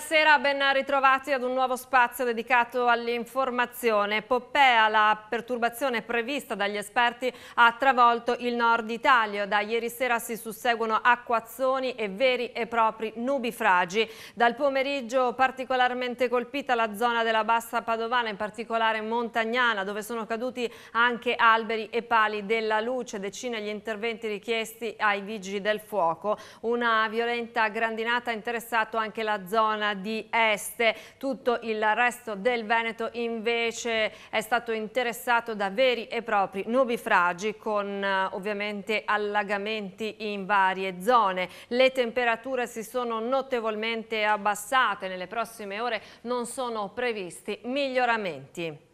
Buonasera, ben ritrovati ad un nuovo spazio dedicato all'informazione. Poppea, la perturbazione prevista dagli esperti ha travolto il nord Italia. Da ieri sera si susseguono acquazzoni e veri e propri nubifragi. Dal pomeriggio particolarmente colpita la zona della bassa padovana, in particolare montagnana, dove sono caduti anche alberi e pali della luce. Decine gli interventi richiesti ai vigili del fuoco. Una violenta grandinata ha interessato anche la zona zona di Este. Tutto il resto del Veneto invece è stato interessato da veri e propri nubifragi con eh, ovviamente allagamenti in varie zone. Le temperature si sono notevolmente abbassate, nelle prossime ore non sono previsti miglioramenti.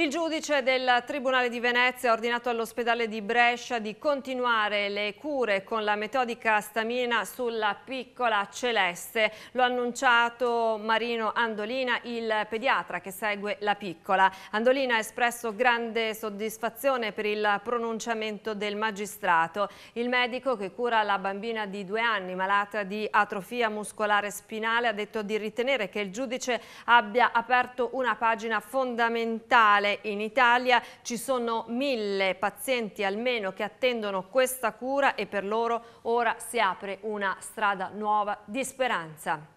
Il giudice del Tribunale di Venezia ha ordinato all'ospedale di Brescia di continuare le cure con la metodica stamina sulla piccola celeste. Lo ha annunciato Marino Andolina, il pediatra che segue la piccola. Andolina ha espresso grande soddisfazione per il pronunciamento del magistrato. Il medico che cura la bambina di due anni malata di atrofia muscolare spinale ha detto di ritenere che il giudice abbia aperto una pagina fondamentale totale in Italia ci sono mille pazienti almeno che attendono questa cura e per loro ora si apre una strada nuova di speranza.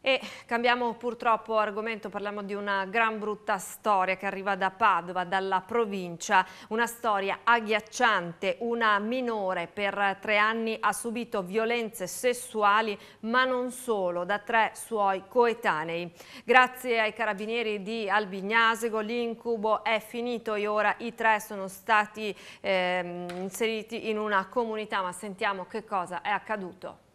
E cambiamo purtroppo argomento, parliamo di una gran brutta storia che arriva da Padova, dalla provincia, una storia agghiacciante, una minore per tre anni ha subito violenze sessuali ma non solo, da tre suoi coetanei. Grazie ai carabinieri di Albignasego l'incubo è finito e ora i tre sono stati eh, inseriti in una comunità ma sentiamo che cosa è accaduto.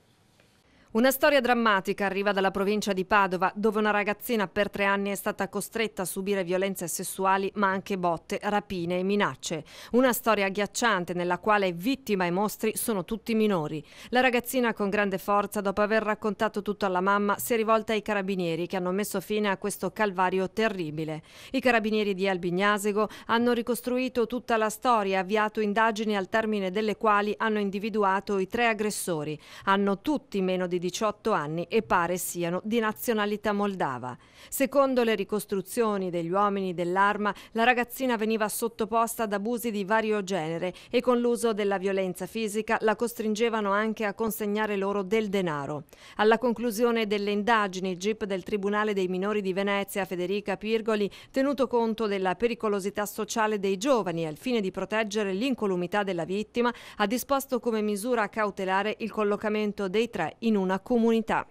Una storia drammatica arriva dalla provincia di Padova, dove una ragazzina per tre anni è stata costretta a subire violenze sessuali, ma anche botte, rapine e minacce. Una storia agghiacciante nella quale vittima e mostri sono tutti minori. La ragazzina con grande forza, dopo aver raccontato tutto alla mamma, si è rivolta ai carabinieri che hanno messo fine a questo calvario terribile. I carabinieri di Albignasego hanno ricostruito tutta la storia, avviato indagini al termine delle quali hanno individuato i tre aggressori. Hanno tutti meno di 18 anni e pare siano di nazionalità moldava. Secondo le ricostruzioni degli uomini dell'arma, la ragazzina veniva sottoposta ad abusi di vario genere e con l'uso della violenza fisica la costringevano anche a consegnare loro del denaro. Alla conclusione delle indagini, il GIP del Tribunale dei Minori di Venezia, Federica Pirgoli, tenuto conto della pericolosità sociale dei giovani al fine di proteggere l'incolumità della vittima, ha disposto come misura cautelare il collocamento dei tre in una una comunità.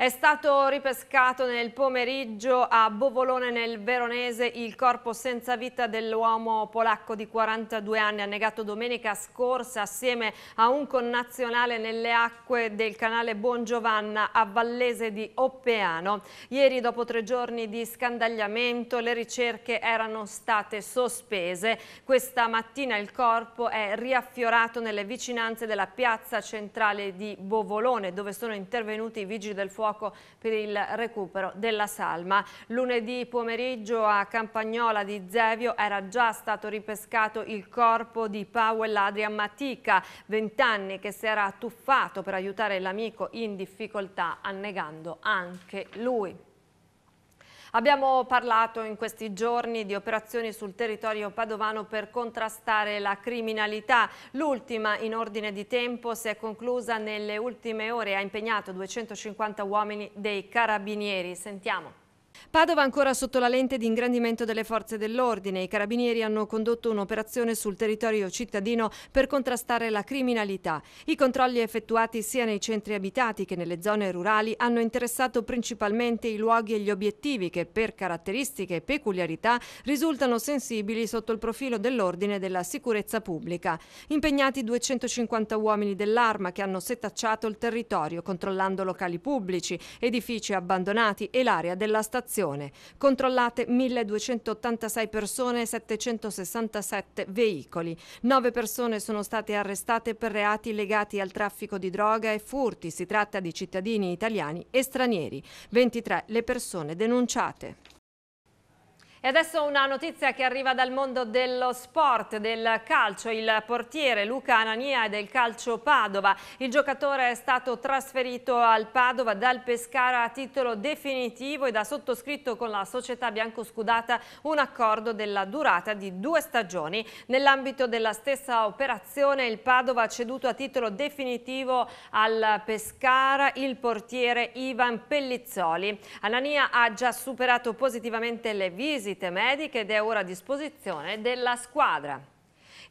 È stato ripescato nel pomeriggio a Bovolone nel Veronese il corpo senza vita dell'uomo polacco di 42 anni annegato domenica scorsa assieme a un connazionale nelle acque del canale Buongiovanna a Vallese di Oppeano. Ieri dopo tre giorni di scandagliamento le ricerche erano state sospese. Questa mattina il corpo è riaffiorato nelle vicinanze della piazza centrale di Bovolone dove sono intervenuti i vigili del fuoco fuoco per il recupero della salma. Lunedì pomeriggio a Campagnola di Zevio era già stato ripescato il corpo di Powell Adrian Matica, 20 anni che si era tuffato per aiutare l'amico in difficoltà annegando anche lui. Abbiamo parlato in questi giorni di operazioni sul territorio padovano per contrastare la criminalità. L'ultima in ordine di tempo si è conclusa nelle ultime ore e ha impegnato 250 uomini dei carabinieri. Sentiamo. Padova ancora sotto la lente di ingrandimento delle forze dell'ordine. I carabinieri hanno condotto un'operazione sul territorio cittadino per contrastare la criminalità. I controlli effettuati sia nei centri abitati che nelle zone rurali hanno interessato principalmente i luoghi e gli obiettivi che per caratteristiche e peculiarità risultano sensibili sotto il profilo dell'ordine e della sicurezza pubblica. Impegnati 250 uomini dell'arma che hanno setacciato il territorio controllando locali pubblici, edifici abbandonati e l'area della stazione circolazione. Controllate 1286 persone e 767 veicoli. 9 persone sono state arrestate per reati legati al traffico di droga e furti. Si tratta di cittadini italiani e stranieri. 23 le persone denunciate. E adesso una notizia che arriva dal mondo dello sport, del calcio, il portiere Luca Anania del calcio Padova. Il giocatore è stato trasferito al Padova dal Pescara a titolo definitivo ed ha sottoscritto con la società biancoscudata un accordo della durata di due stagioni. Nell'ambito della stessa operazione il Padova ha ceduto a titolo definitivo al Pescara il portiere Ivan Pellizzoli. Anania ha già superato positivamente le visite visite mediche ed è ora a disposizione della squadra.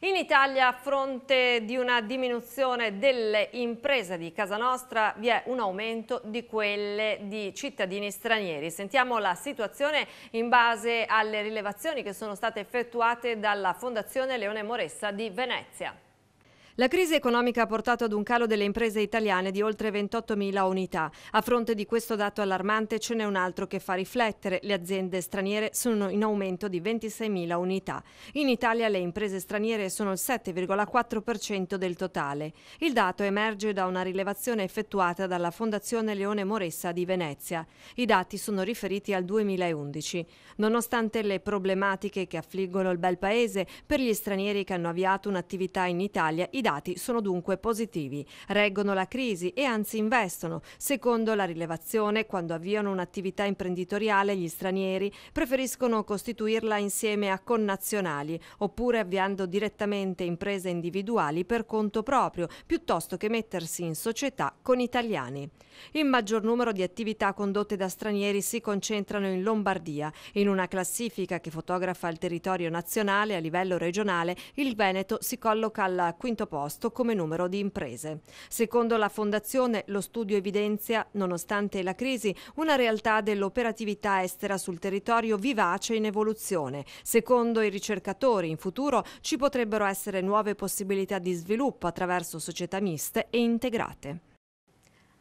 In Italia, a fronte di una diminuzione delle imprese di Casa Nostra, vi è un aumento di quelle di cittadini stranieri. Sentiamo la situazione in base alle rilevazioni che sono state effettuate dalla Fondazione Leone Moressa di Venezia. La crisi economica ha portato ad un calo delle imprese italiane di oltre 28.000 unità. A fronte di questo dato allarmante ce n'è un altro che fa riflettere. Le aziende straniere sono in aumento di 26.000 unità. In Italia le imprese straniere sono il 7,4% del totale. Il dato emerge da una rilevazione effettuata dalla Fondazione Leone Moressa di Venezia. I dati sono riferiti al 2011. Nonostante le problematiche che affliggono il bel paese, per gli stranieri che hanno avviato un'attività in Italia i dati dati sono dunque positivi, reggono la crisi e anzi investono. Secondo la rilevazione, quando avviano un'attività imprenditoriale gli stranieri preferiscono costituirla insieme a connazionali oppure avviando direttamente imprese individuali per conto proprio piuttosto che mettersi in società con italiani. Il maggior numero di attività condotte da stranieri si concentrano in Lombardia. In una classifica che fotografa il territorio nazionale a livello regionale, il Veneto si colloca al quinto posto posto come numero di imprese. Secondo la Fondazione, lo studio evidenzia, nonostante la crisi, una realtà dell'operatività estera sul territorio vivace in evoluzione. Secondo i ricercatori, in futuro ci potrebbero essere nuove possibilità di sviluppo attraverso società miste e integrate.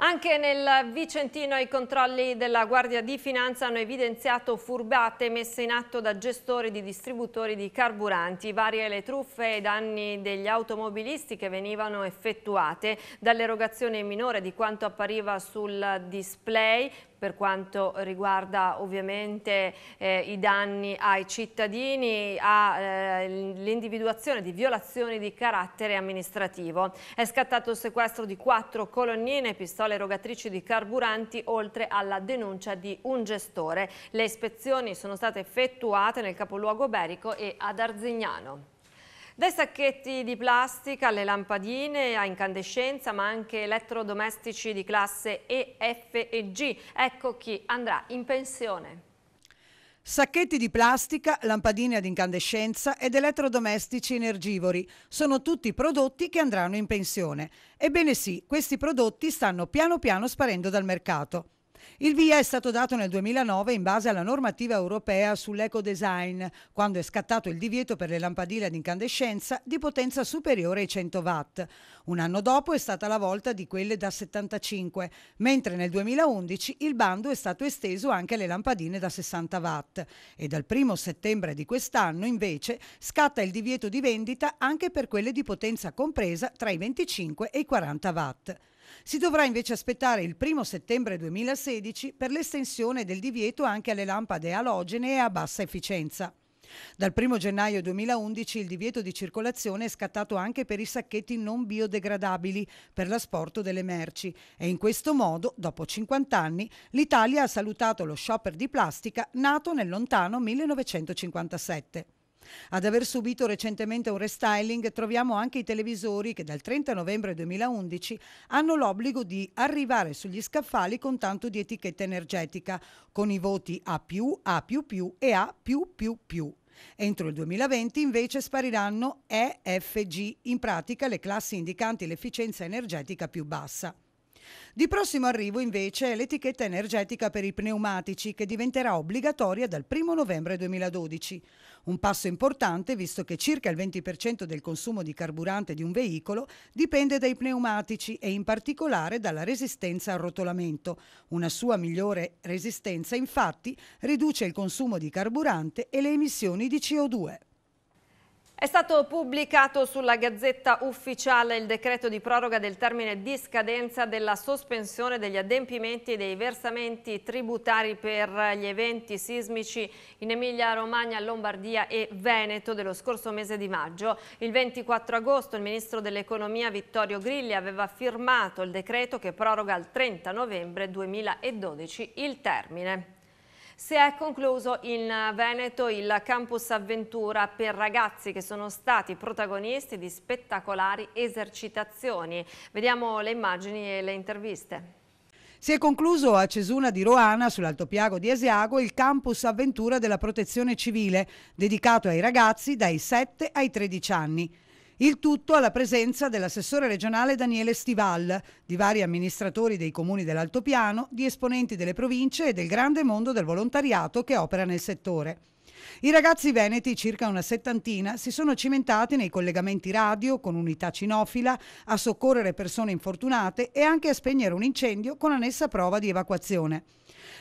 Anche nel Vicentino i controlli della Guardia di Finanza hanno evidenziato furbate messe in atto da gestori di distributori di carburanti, varie le truffe e danni degli automobilisti che venivano effettuate dall'erogazione minore di quanto appariva sul display, per quanto riguarda ovviamente eh, i danni ai cittadini, all'individuazione eh, di violazioni di carattere amministrativo. È scattato il sequestro di quattro colonnine, pistole erogatrici di carburanti, oltre alla denuncia di un gestore. Le ispezioni sono state effettuate nel capoluogo berico e ad Arzignano. Dai sacchetti di plastica alle lampadine a incandescenza, ma anche elettrodomestici di classe E, F e G. Ecco chi andrà in pensione. Sacchetti di plastica, lampadine ad incandescenza ed elettrodomestici energivori sono tutti prodotti che andranno in pensione. Ebbene sì, questi prodotti stanno piano piano sparendo dal mercato. Il via è stato dato nel 2009 in base alla normativa europea sull'ecodesign, quando è scattato il divieto per le lampadine ad incandescenza di potenza superiore ai 100 watt. Un anno dopo è stata la volta di quelle da 75, mentre nel 2011 il bando è stato esteso anche alle lampadine da 60 watt e dal 1 settembre di quest'anno invece scatta il divieto di vendita anche per quelle di potenza compresa tra i 25 e i 40 watt. Si dovrà invece aspettare il 1 settembre 2016 per l'estensione del divieto anche alle lampade alogene e a bassa efficienza. Dal 1 gennaio 2011 il divieto di circolazione è scattato anche per i sacchetti non biodegradabili per l'asporto delle merci e in questo modo, dopo 50 anni, l'Italia ha salutato lo shopper di plastica nato nel lontano 1957. Ad aver subito recentemente un restyling troviamo anche i televisori che dal 30 novembre 2011 hanno l'obbligo di arrivare sugli scaffali con tanto di etichetta energetica, con i voti A+, A++ e A++++. Entro il 2020 invece spariranno EFG, in pratica le classi indicanti l'efficienza energetica più bassa. Di prossimo arrivo invece è l'etichetta energetica per i pneumatici che diventerà obbligatoria dal 1 novembre 2012. Un passo importante visto che circa il 20% del consumo di carburante di un veicolo dipende dai pneumatici e in particolare dalla resistenza al rotolamento. Una sua migliore resistenza infatti riduce il consumo di carburante e le emissioni di CO2. È stato pubblicato sulla Gazzetta Ufficiale il decreto di proroga del termine di scadenza della sospensione degli adempimenti e dei versamenti tributari per gli eventi sismici in Emilia-Romagna, Lombardia e Veneto dello scorso mese di maggio. Il 24 agosto il ministro dell'Economia Vittorio Grilli aveva firmato il decreto che proroga al 30 novembre 2012 il termine. Si è concluso in Veneto il Campus Avventura per ragazzi che sono stati protagonisti di spettacolari esercitazioni. Vediamo le immagini e le interviste. Si è concluso a Cesuna di Roana, sull'Alto Piago di Asiago, il campus avventura della protezione civile, dedicato ai ragazzi dai 7 ai 13 anni. Il tutto alla presenza dell'assessore regionale Daniele Stival, di vari amministratori dei comuni dell'Altopiano, di esponenti delle province e del grande mondo del volontariato che opera nel settore. I ragazzi veneti, circa una settantina, si sono cimentati nei collegamenti radio con unità cinofila, a soccorrere persone infortunate e anche a spegnere un incendio con annessa prova di evacuazione.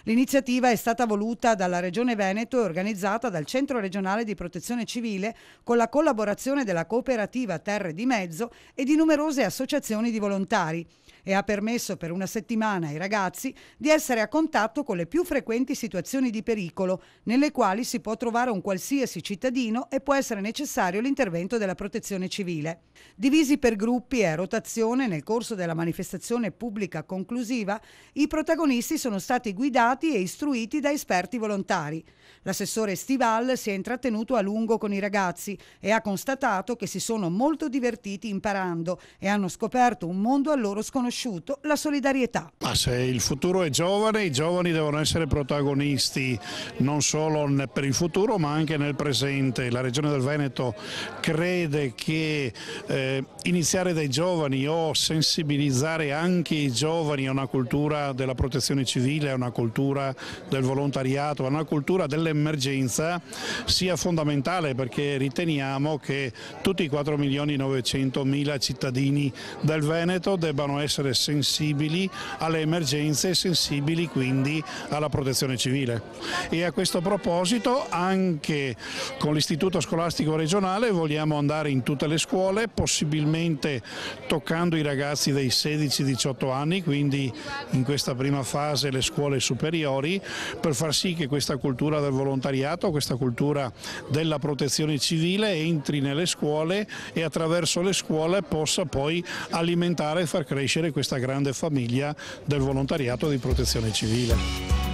L'iniziativa è stata voluta dalla Regione Veneto e organizzata dal Centro regionale di protezione civile con la collaborazione della cooperativa Terre di Mezzo e di numerose associazioni di volontari e ha permesso per una settimana ai ragazzi di essere a contatto con le più frequenti situazioni di pericolo nelle quali si può trovare un qualsiasi cittadino e può essere necessario l'intervento della protezione civile. Divisi per gruppi e a rotazione nel corso della manifestazione pubblica conclusiva, i protagonisti sono stati guidati guidati e istruiti da esperti volontari. L'assessore Stival si è intrattenuto a lungo con i ragazzi e ha constatato che si sono molto divertiti imparando e hanno scoperto un mondo a loro sconosciuto, la solidarietà. Ma se il futuro è giovane, i giovani devono essere protagonisti non solo per il futuro ma anche nel presente. La Regione del Veneto crede che eh, iniziare dai giovani o sensibilizzare anche i giovani a una cultura della protezione civile, a una cultura del volontariato, una cultura dell'emergenza sia fondamentale perché riteniamo che tutti i 4 milioni e 900 mila cittadini del Veneto debbano essere sensibili alle emergenze e sensibili quindi alla protezione civile. E a questo proposito anche con l'Istituto Scolastico Regionale vogliamo andare in tutte le scuole, possibilmente toccando i ragazzi dei 16-18 anni, quindi in questa prima fase le scuole superiori per far sì che questa cultura del volontariato, questa cultura della protezione civile entri nelle scuole e attraverso le scuole possa poi alimentare e far crescere questa grande famiglia del volontariato di protezione civile.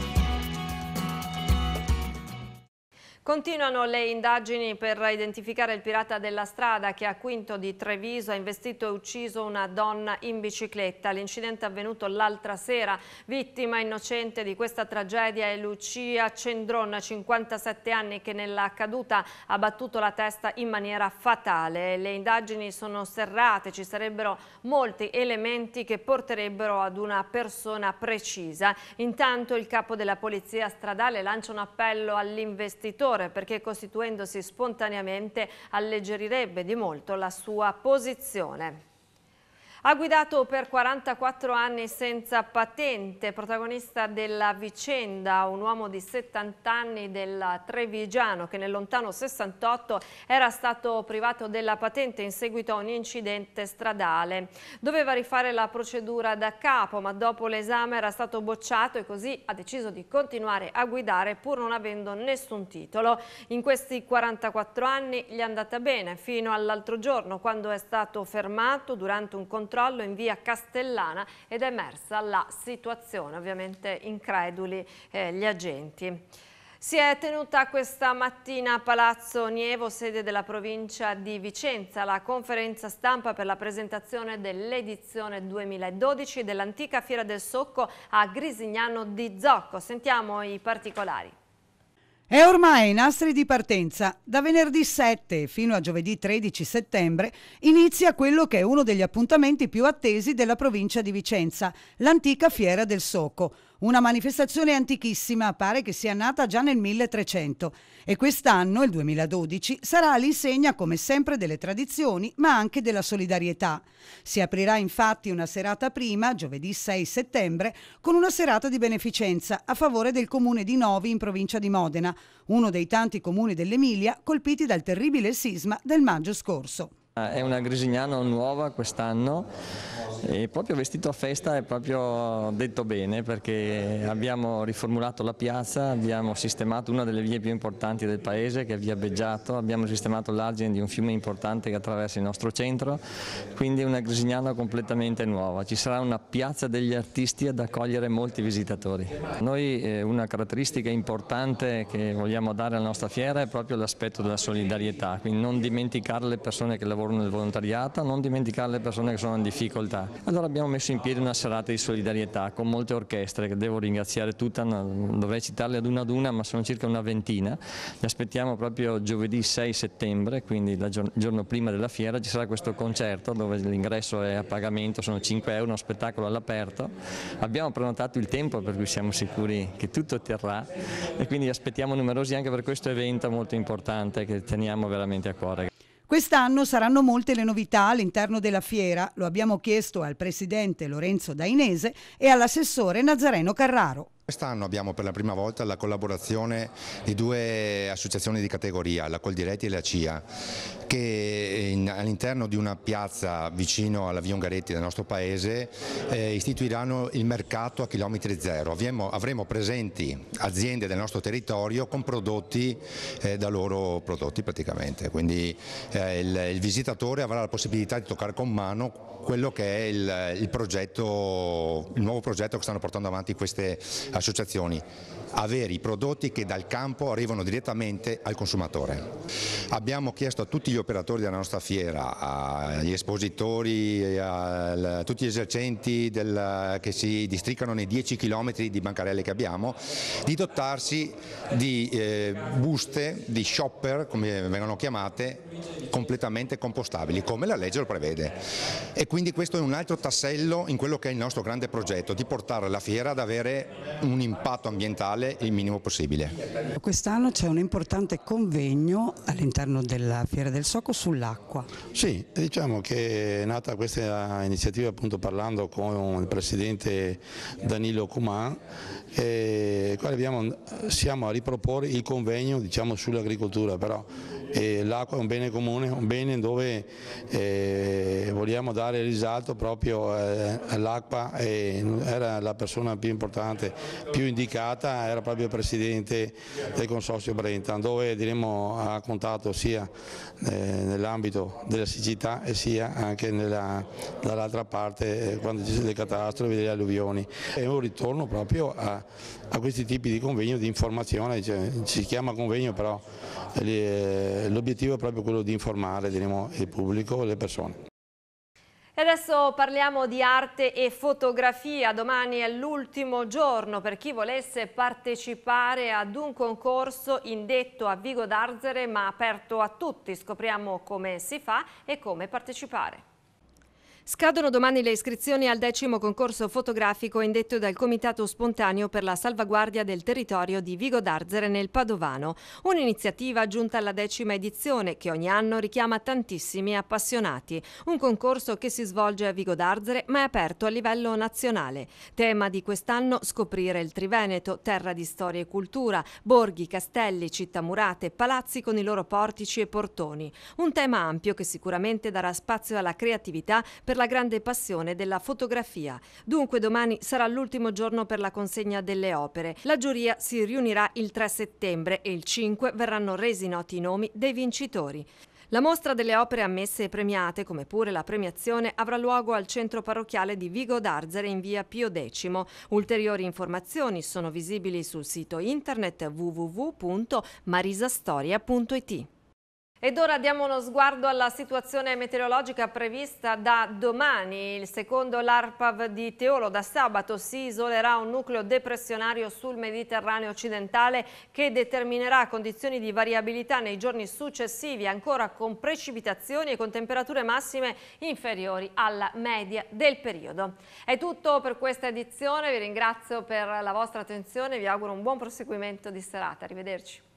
Continuano le indagini per identificare il pirata della strada che a Quinto di Treviso ha investito e ucciso una donna in bicicletta. L'incidente è avvenuto l'altra sera. Vittima innocente di questa tragedia è Lucia Cendron, 57 anni, che nella caduta ha battuto la testa in maniera fatale. Le indagini sono serrate, ci sarebbero molti elementi che porterebbero ad una persona precisa. Intanto il capo della polizia stradale lancia un appello all'investitore senatore perché costituendosi spontaneamente alleggerirebbe di molto la sua posizione. Ha guidato per 44 anni senza patente, protagonista della vicenda, un uomo di 70 anni del Trevigiano che nel lontano 68 era stato privato della patente in seguito a un incidente stradale. Doveva rifare la procedura da capo, ma dopo l'esame era stato bocciato e così ha deciso di continuare a guidare pur non avendo nessun titolo. In questi 44 anni gli è andata bene fino all'altro giorno quando è stato fermato durante un controllo controllo in via Castellana ed è emersa la situazione, ovviamente increduli eh, gli agenti. Si è tenuta questa mattina a Palazzo Nievo, sede della provincia di Vicenza, la conferenza stampa per la presentazione dell'edizione 2012 dell'antica Fiera del Socco a Grisignano di Zocco. Sentiamo i particolari. È ormai in astri di partenza. Da venerdì 7 fino a giovedì 13 settembre inizia quello che è uno degli appuntamenti più attesi della provincia di Vicenza, l'antica Fiera del Soco, una manifestazione antichissima, pare che sia nata già nel 1300 e quest'anno, il 2012, sarà all'insegna come sempre delle tradizioni ma anche della solidarietà. Si aprirà infatti una serata prima, giovedì 6 settembre, con una serata di beneficenza a favore del comune di Novi in provincia di Modena, uno dei tanti comuni dell'Emilia colpiti dal terribile sisma del maggio scorso. Ah, è una Grisignano nuova quest'anno e proprio vestito a festa è proprio detto bene perché abbiamo riformulato la piazza, abbiamo sistemato una delle vie più importanti del paese che è via Beggiato, abbiamo sistemato l'argine di un fiume importante che attraversa il nostro centro, quindi è una Grisignano completamente nuova. Ci sarà una piazza degli artisti ad accogliere molti visitatori. Noi eh, una caratteristica importante che vogliamo dare alla nostra fiera è proprio l'aspetto della solidarietà, quindi non dimenticare le persone che lavorano lavorano nel volontariato, non dimenticare le persone che sono in difficoltà. Allora abbiamo messo in piedi una serata di solidarietà con molte orchestre che devo ringraziare tutta, dovrei citarle ad una ad una ma sono circa una ventina. Le aspettiamo proprio giovedì 6 settembre, quindi il giorno prima della fiera ci sarà questo concerto dove l'ingresso è a pagamento, sono 5 euro, uno spettacolo all'aperto. Abbiamo prenotato il tempo per cui siamo sicuri che tutto terrà e quindi aspettiamo numerosi anche per questo evento molto importante che teniamo veramente a cuore. Quest'anno saranno molte le novità all'interno della fiera, lo abbiamo chiesto al presidente Lorenzo Dainese e all'assessore Nazareno Carraro. Quest'anno abbiamo per la prima volta la collaborazione di due associazioni di categoria, la Coldiretti e la CIA, che all'interno di una piazza vicino alla Via Ungaretti del nostro paese eh, istituiranno il mercato a chilometri zero. Avremo, avremo, presenti aziende del nostro territorio con prodotti eh, da loro prodotti praticamente, quindi eh, il, il, visitatore avrà la possibilità di toccare con mano quello che è il, il, progetto, il nuovo progetto che stanno portando avanti queste associazioni avere i prodotti che dal campo arrivano direttamente al consumatore. Abbiamo chiesto a tutti gli operatori della nostra fiera, agli espositori, a tutti gli esercenti del, che si districano nei 10 km di bancarelle che abbiamo, di dotarsi di eh, buste, di shopper, come vengono chiamate, completamente compostabili, come la legge lo prevede. E quindi questo è un altro tassello in quello che è il nostro grande progetto, di portare la fiera ad avere un impatto ambientale il minimo possibile. Quest'anno c'è un importante convegno all'interno della Fiera del Soco sull'acqua. Sì, diciamo che è nata questa iniziativa appunto parlando con il Presidente Danilo Cuman, e eh, quale abbiamo, siamo a riproporre il convegno diciamo, sull'agricoltura, però l'acqua è un bene comune, un bene dove eh, vogliamo dare risalto proprio eh, all'acqua, era la persona più importante, più indicata, era proprio il Presidente del Consorzio Brentan, dove diremo, ha contato sia eh, nell'ambito della siccità e sia anche dall'altra parte eh, quando ci sono le catastrofi, le alluvioni. È un ritorno proprio a, a questi tipi di convegno di informazione, cioè, si chiama convegno però... Le, eh, l'obiettivo è proprio quello di informare diremo, il pubblico e le persone. E adesso parliamo di arte e fotografia. Domani è l'ultimo giorno per chi volesse partecipare ad un concorso indetto a Vigo d'Arzere ma aperto a tutti. Scopriamo come si fa e come partecipare. Scadono domani le iscrizioni al decimo concorso fotografico indetto dal Comitato Spontaneo per la salvaguardia del territorio di Vigo d'Arzere nel Padovano, un'iniziativa giunta alla decima edizione che ogni anno richiama tantissimi appassionati, un concorso che si svolge a Vigo d'Arzere ma è aperto a livello nazionale. Tema di quest'anno scoprire il Triveneto, terra di storia e cultura, borghi, castelli, città murate, palazzi con i loro portici e portoni. Un tema ampio che sicuramente darà spazio alla creatività per per la grande passione della fotografia. Dunque domani sarà l'ultimo giorno per la consegna delle opere. La giuria si riunirà il 3 settembre e il 5 verranno resi noti i nomi dei vincitori. La mostra delle opere ammesse e premiate, come pure la premiazione, avrà luogo al centro parrocchiale di Vigo d'Arzere in via Pio X. Ulteriori informazioni sono visibili sul sito internet www.marisastoria.it. Ed ora diamo uno sguardo alla situazione meteorologica prevista da domani. Secondo l'ARPAV di Teolo, da sabato si isolerà un nucleo depressionario sul Mediterraneo occidentale che determinerà condizioni di variabilità nei giorni successivi, ancora con precipitazioni e con temperature massime inferiori alla media del periodo. È tutto per questa edizione, vi ringrazio per la vostra attenzione e vi auguro un buon proseguimento di serata. Arrivederci.